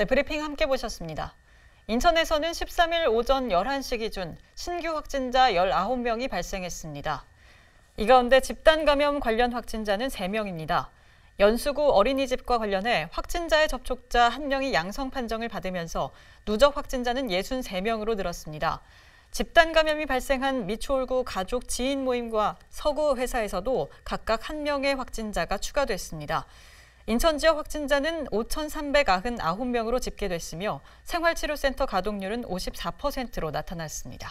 네, 브리핑 함께 보셨습니다. 인천에서는 13일 오전 11시 기준 신규 확진자 19명이 발생했습니다. 이 가운데 집단 감염 관련 확진자는 3명입니다. 연수구 어린이집과 관련해 확진자의 접촉자 1명이 양성 판정을 받으면서 누적 확진자는 63명으로 늘었습니다. 집단 감염이 발생한 미추홀구 가족 지인 모임과 서구 회사에서도 각각 1명의 확진자가 추가됐습니다. 인천 지역 확진자는 5,399명으로 집계됐으며 생활치료센터 가동률은 54%로 나타났습니다.